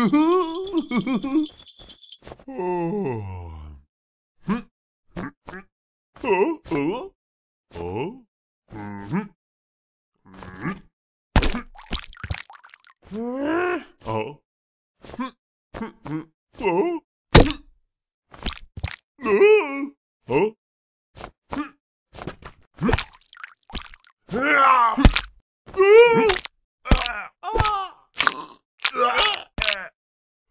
oh.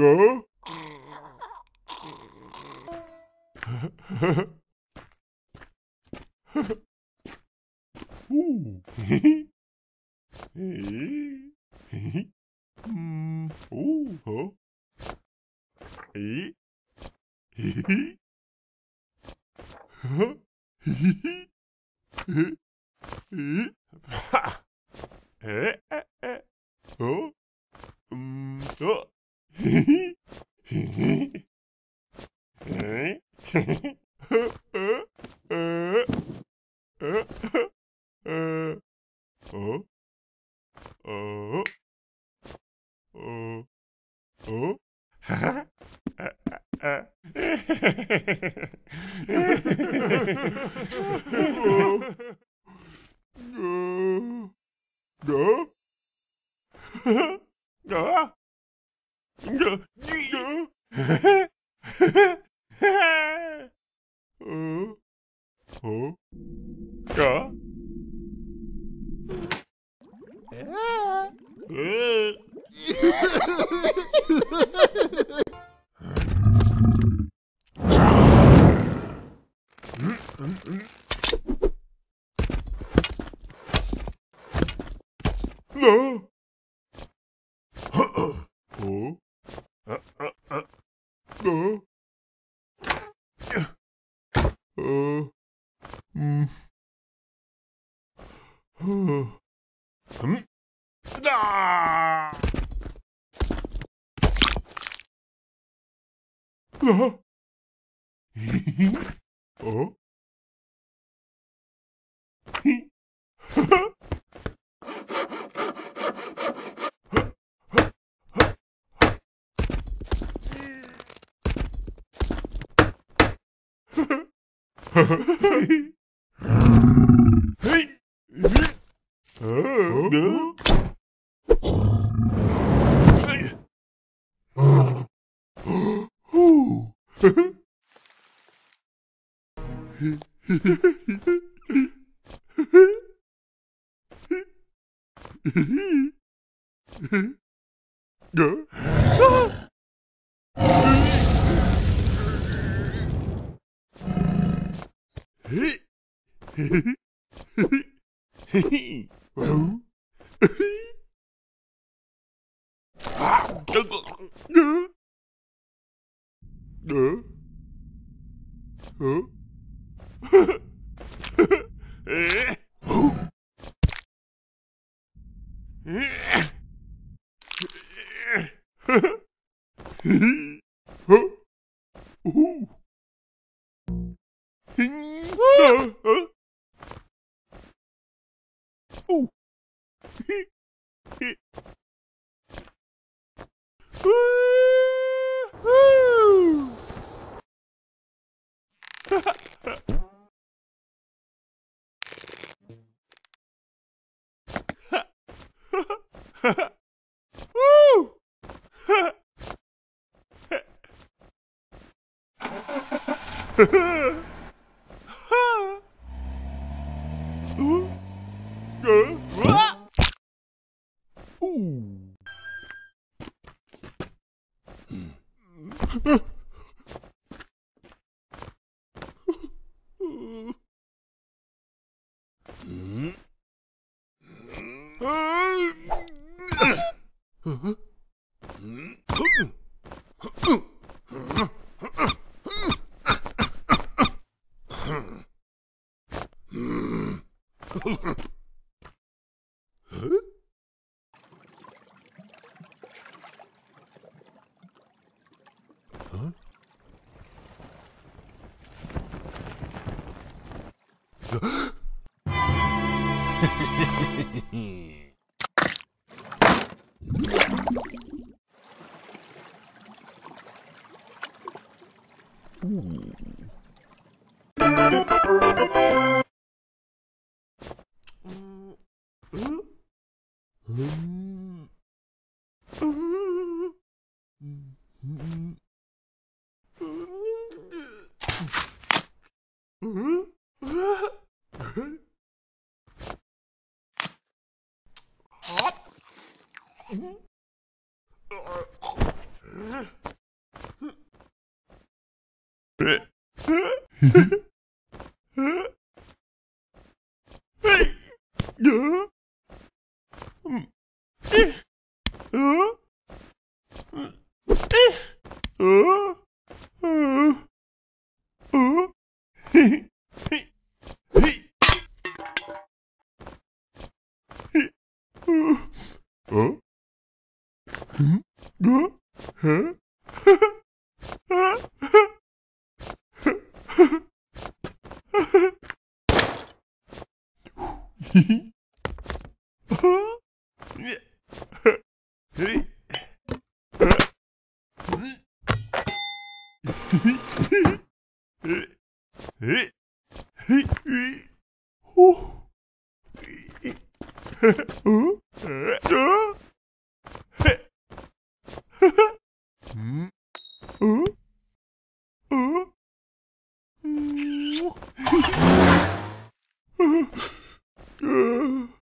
있습니까? 오. 음, 오, 어? 이? 히히? 허? 히히? 에? 에? 에? Huh? uh, uh, yeah. Yeah. Uh. No! Ah! oh? oh? Huh? Woo! Woo! mm ぞ。うん。うん。Uh? Uh? Uh? Huh?